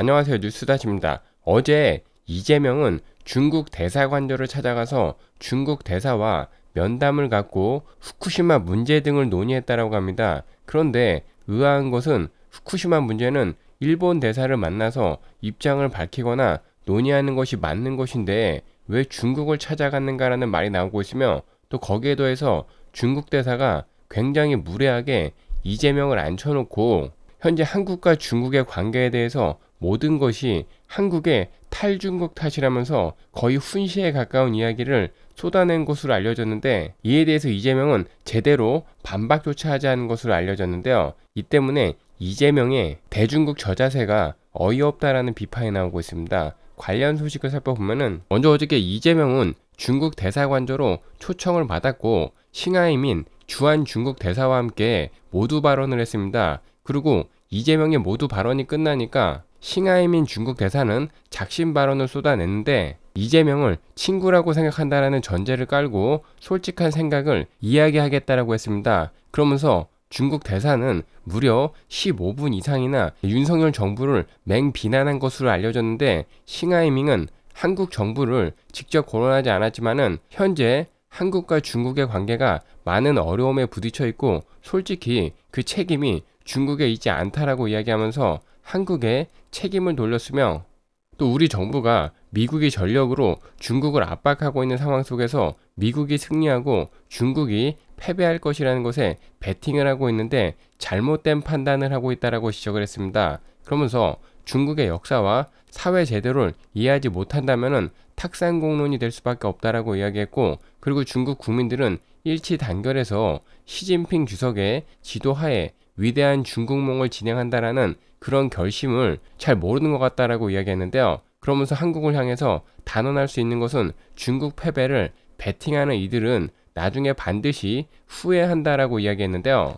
안녕하세요. 뉴스다시입니다. 어제 이재명은 중국 대사관저를 찾아가서 중국 대사와 면담을 갖고 후쿠시마 문제 등을 논의했다라고 합니다. 그런데 의아한 것은 후쿠시마 문제는 일본 대사를 만나서 입장을 밝히거나 논의하는 것이 맞는 것인데 왜 중국을 찾아갔는가라는 말이 나오고 있으며 또 거기에 더해서 중국 대사가 굉장히 무례하게 이재명을 앉혀놓고 현재 한국과 중국의 관계에 대해서 모든 것이 한국의 탈중국 탓이라면서 거의 훈시에 가까운 이야기를 쏟아낸 것으로 알려졌는데 이에 대해서 이재명은 제대로 반박조차 하지 않은 것으로 알려졌는데요. 이 때문에 이재명의 대중국 저자세가 어이없다라는 비판이 나오고 있습니다. 관련 소식을 살펴보면 먼저 어저께 이재명은 중국 대사관저로 초청을 받았고 싱하이민 주한 중국 대사와 함께 모두 발언을 했습니다. 그리고 이재명의 모두 발언이 끝나니까 싱하이민 중국 대사는 작심 발언을 쏟아냈는데 이재명을 친구라고 생각한다라는 전제를 깔고 솔직한 생각을 이야기하겠다라고 했습니다. 그러면서 중국 대사는 무려 15분 이상이나 윤석열 정부를 맹비난한 것으로 알려졌는데 싱하이밍은 한국 정부를 직접 거론하지 않았지만은 현재 한국과 중국의 관계가 많은 어려움에 부딪혀 있고 솔직히 그 책임이 중국에 있지 않다라고 이야기하면서 한국에 책임을 돌렸으며 또 우리 정부가 미국이 전력으로 중국을 압박하고 있는 상황 속에서 미국이 승리하고 중국이 패배할 것이라는 것에 베팅을 하고 있는데 잘못된 판단을 하고 있다라고 지적을 했습니다. 그러면서 중국의 역사와 사회 제도를 이해하지 못한다면은 탁상공론이 될 수밖에 없다라고 이야기했고 그리고 중국 국민들은 일치 단결해서 시진핑 주석의 지도하에 위대한 중국몽을 진행한다라는 그런 결심을 잘 모르는 것 같다라고 이야기했는데요. 그러면서 한국을 향해서 단언할 수 있는 것은 중국 패배를 베팅하는 이들은 나중에 반드시 후회한다라고 이야기했는데요.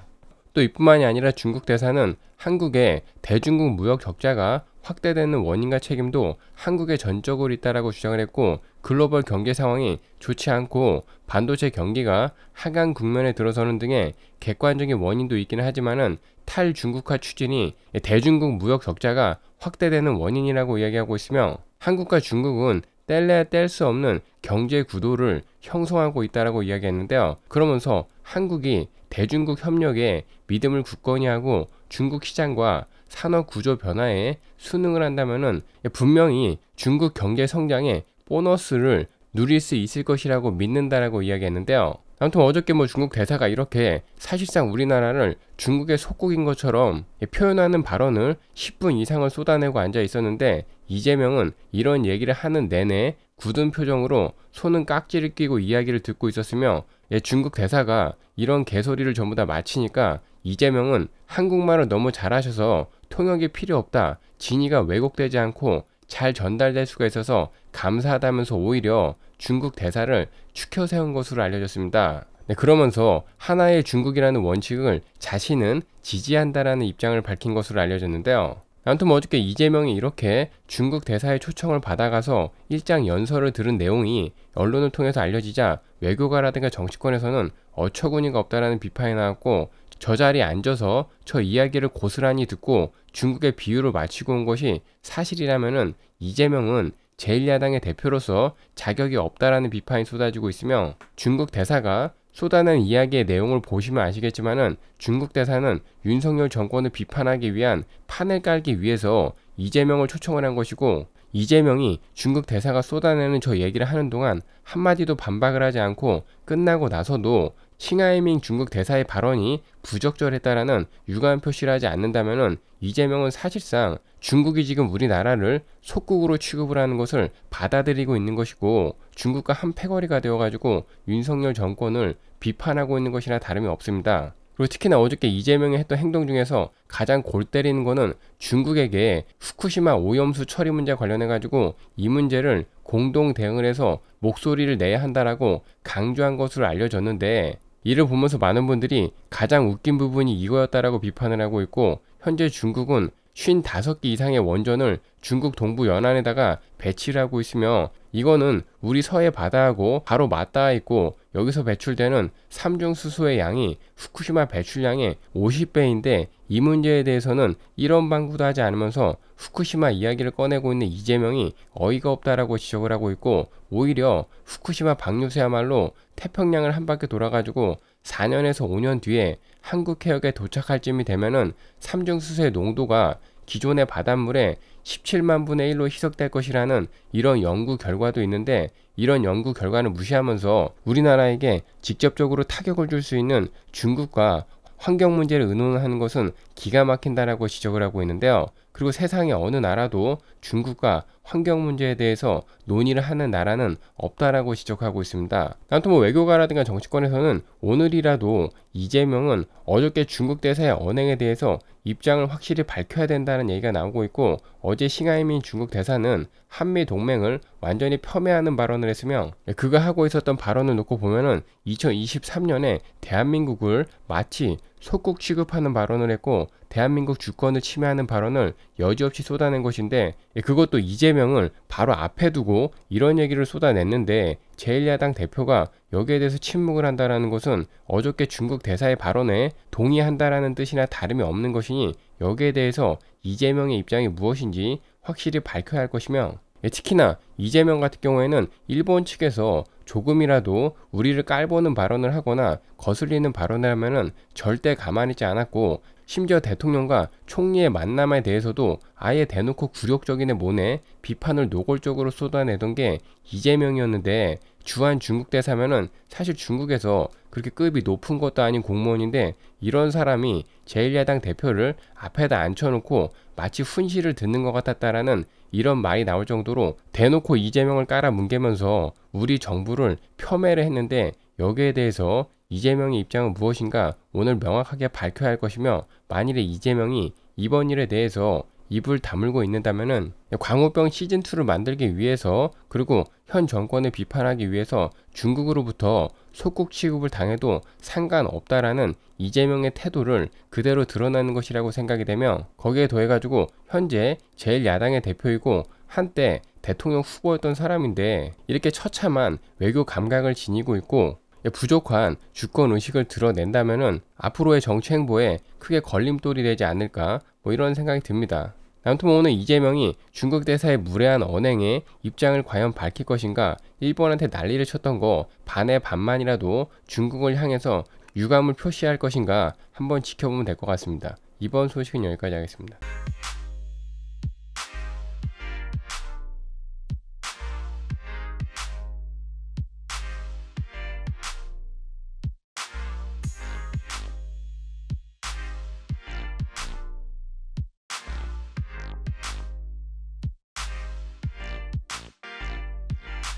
또 이뿐만이 아니라 중국 대사는 한국의 대중국 무역 적자가 확대되는 원인과 책임도 한국의 전적으로 있다라고 주장을 했고 글로벌 경제 상황이 좋지 않고 반도체 경기가 하강 국면에 들어서는 등의 객관적인 원인도 있기는 하지만은 탈중국화 추진이 대중국 무역 적자가 확대되는 원인이라고 이야기하고 있으며 한국과 중국은 뗄래 뗄 수 없는 경제 구도를 형성하고 있다라고 이야기했는데요. 그러면서 한국이 대중국 협력에 믿음을 굳건히 하고 중국 시장과 산업 구조 변화에 순응을 한다면 분명히 중국 경제 성장에 보너스를 누릴 수 있을 것이라고 믿는다라고 이야기했는데요. 아무튼 어저께 뭐 중국 대사가 이렇게 사실상 우리나라를 중국의 속국인 것처럼 표현하는 발언을 10분 이상을 쏟아내고 앉아 있었는데 이재명은 이런 얘기를 하는 내내 굳은 표정으로 손은 깍지를 끼고 이야기를 듣고 있었으며 예, 중국 대사가 이런 개소리를 전부 다 마치니까 이재명은 한국말을 너무 잘하셔서 통역이 필요 없다. 진위가 왜곡되지 않고 잘 전달될 수가 있어서 감사하다면서 오히려 중국 대사를 추켜 세운 것으로 알려졌습니다. 네, 그러면서 하나의 중국이라는 원칙을 자신은 지지한다라는 입장을 밝힌 것으로 알려졌는데요. 아무튼 뭐 어저께 이재명이 이렇게 중국 대사의 초청을 받아가서 일장 연설을 들은 내용이 언론을 통해서 알려지자 외교가라든가 정치권에서는 어처구니가 없다라는 비판이 나왔고 저 자리에 앉아서 저 이야기를 고스란히 듣고 중국의 비유를 마치고 온 것이 사실이라면 이재명은 제1야당의 대표로서 자격이 없다라는 비판이 쏟아지고 있으며 중국 대사가 쏟아낸 이야기의 내용을 보시면 아시겠지만은 중국 대사는 윤석열 정권을 비판하기 위한 판을 깔기 위해서 이재명을 초청을 한 것이고 이재명이 중국 대사가 쏟아내는 저 얘기를 하는 동안 한마디도 반박을 하지 않고 끝나고 나서도 싱하이밍 중국 대사의 발언이 부적절했다라는 유감 표시를 하지 않는다면 이재명은 사실상 중국이 지금 우리나라를 속국으로 취급을 하는 것을 받아들이고 있는 것이고 중국과 한 패거리가 되어가지고 윤석열 정권을 비판하고 있는 것이나 다름이 없습니다. 그리고 특히나 어저께 이재명이 했던 행동 중에서 가장 골 때리는 거는 중국에게 후쿠시마 오염수 처리 문제 관련해 가지고 이 문제를 공동 대응을 해서 목소리를 내야 한다라고 강조한 것으로 알려졌는데 이를 보면서 많은 분들이 가장 웃긴 부분이 이거였다라고 비판을 하고 있고 현재 중국은 55개 이상의 원전을 중국 동부 연안에다가 배치를 하고 있으며 이거는 우리 서해 바다하고 바로 맞닿아 있고 여기서 배출되는 삼중 수소의 양이 후쿠시마 배출량의 50배인데 이 문제에 대해서는 이런 방구도 하지 않으면서 후쿠시마 이야기를 꺼내고 있는 이재명이 어이가 없다라고 지적을 하고 있고 오히려 후쿠시마 방류세야말로 태평양을 한 바퀴 돌아가지고 4년에서 5년 뒤에 한국 해역에 도착할 쯤이 되면은 삼중수소의 농도가 기존의 바닷물에 17만 분의 1로 희석될 것이라는 이런 연구 결과도 있는데 이런 연구 결과는 무시하면서 우리나라에게 직접적으로 타격을 줄 수 있는 중국과 환경 문제를 의논하는 것은 기가 막힌다라고 지적을 하고 있는데요. 그리고 세상의 어느 나라도 중국과 환경 문제에 대해서 논의를 하는 나라는 없다라고 지적하고 있습니다. 아무튼 뭐 외교가라든가 정치권에서는 오늘이라도 이재명은 어저께 중국 대사의 언행에 대해서 입장을 확실히 밝혀야 된다는 얘기가 나오고 있고 어제 싱하이민 중국 대사는 한미 동맹을 완전히 폄훼하는 발언을 했으며 네, 그가 하고 있었던 발언을 놓고 보면은 2023년에 대한민국을 마치 속국 취급하는 발언을 했고 대한민국 주권을 침해하는 발언을 여지없이 쏟아낸 것인데 예, 그것도 이재명을 바로 앞에 두고 이런 얘기를 쏟아냈는데 제1야당 대표가 여기에 대해서 침묵을 한다는 것은 어저께 중국 대사의 발언에 동의한다라는 뜻이나 다름이 없는 것이니 여기에 대해서 이재명의 입장이 무엇인지 확실히 밝혀야 할 것이며 예, 특히나 이재명 같은 경우에는 일본 측에서 조금이라도 우리를 깔보는 발언을 하거나 거슬리는 발언을 하면은 절대 가만히 있지 않았고 심지어 대통령과 총리의 만남에 대해서도 아예 대놓고 굴욕적인 모네 비판을 노골적으로 쏟아내던 게 이재명이었는데 주한 중국 대사면은 사실 중국에서 그렇게 급이 높은 것도 아닌 공무원인데 이런 사람이 제1야당 대표를 앞에다 앉혀놓고 마치 훈시를 듣는 것 같았다라는 이런 말이 나올 정도로 대놓고 이재명을 깔아 뭉개면서 우리 정부를 폄훼를 했는데 여기에 대해서 이재명의 입장은 무엇인가 오늘 명확하게 밝혀야 할 것이며 만일에 이재명이 이번 일에 대해서 입을 다물고 있는다면 광우병 시즌2를 만들기 위해서 그리고 현 정권을 비판하기 위해서 중국으로부터 속국 취급을 당해도 상관없다라는 이재명의 태도를 그대로 드러나는 것이라고 생각이 되며 거기에 더해가지고 현재 제일 야당의 대표이고 한때 대통령 후보였던 사람인데 이렇게 처참한 외교 감각을 지니고 있고 부족한 주권 의식을 드러낸다면 앞으로의 정치 행보에 크게 걸림돌이 되지 않을까 뭐 이런 생각이 듭니다. 남토모는 이재명이 중국 대사의 무례한 언행에 입장을 과연 밝힐 것인가 일본한테 난리를 쳤던 거 반의 반만이라도 중국을 향해서 유감을 표시할 것인가 한번 지켜보면 될 것 같습니다. 이번 소식은 여기까지 하겠습니다.